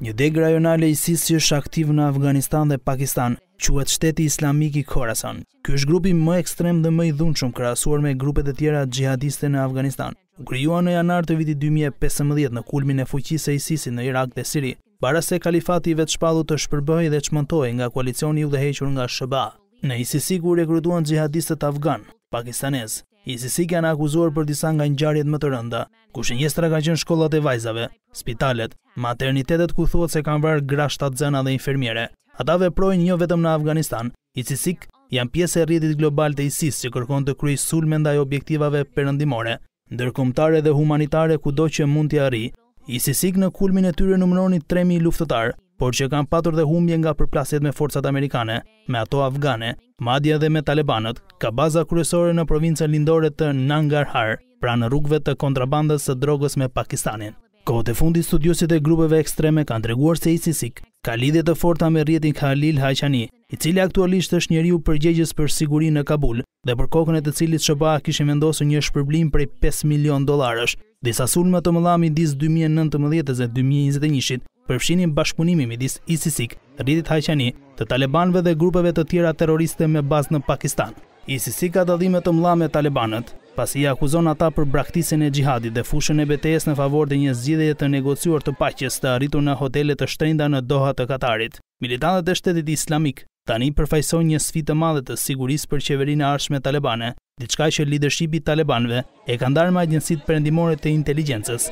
Një deg rajonale i sisë që është aktiv në Afganistan dhe Pakistan, quat shteti islamik i Khorasan. Ky është grupi më ekstrem dhe më i dhunshëm krahasuar me grupet e tjera gjihadiste në Afganistan. U krijua në janar të vitit 2015 në kulmin e fuqisë së isis në Irak dhe Siri, para se kalifati i shpadhu të shpërbëhej dhe çmontohej nga koalicioni i udhëhequr nga SHBA. Në ISIS kur rekrutuan gjihadistët afgan, pakistanesë, ISIS i kanë akuzuar për disa nga ngjarjet më të rënda, ku shënjestra ka qenë shkollat e vajzave, spitalet, maternitetet ku thuhet se kanë vrarë gra shtatë zëna dhe infermiere. Ata veprojnë projnë vetëm në Afganistan, i janë pjesë e rritit global të ISIS që kërkon të kryejë sulme ndaj objektivave përëndimore, ndërkumtare dhe humanitare ku do që mund të jari. I në kulmin e tyre numëroni 3.000 luftëtarë, por që kanë patur dhe humbje nga përplasjet me forcat amerikane, me ato afgane, madje edhe me talebanët, ka baza kryesore në provincën lindore të Nangarhar, pra në rrugëve të kontrabandës së drogës me Pakistanin. Kohët e fundit studiosit e grupeve ekstreme kanë treguar se ISIS ka lidhje të forta me rrjetin Khalil Haqani, i cili aktualisht është njeriu përgjegjës për sigurinë në Kabul dhe për kokën e të cilit SBA kishin vendosur një shpërblim prej 5 milion dollarësh. Disa sulme të mëdha midis 2019 dhe 2021-shit përfshinin bashkëpunimi midis ISIS-ik, rritit haqani, të Talebanve dhe grupeve të tjera terroriste me bazë në Pakistan. ISIS-ik ka dallime të mëdha me talebanët, pasi i akuzon ata për braktisjen e gjihadi dhe fushën e BTS në favor të një zgjidhjeje të negociuar të paqes të arritur në hotelet të shtrenda në Doha të Katarit. Militantët e Shtetit Islamik tani përfaqësojnë një sfidë të madhe të sigurisë për qeverinë e arshme talebane, diçka që leadershipi Talebanve e ka ndarë me agjencitë perëndimore të inteligjencës.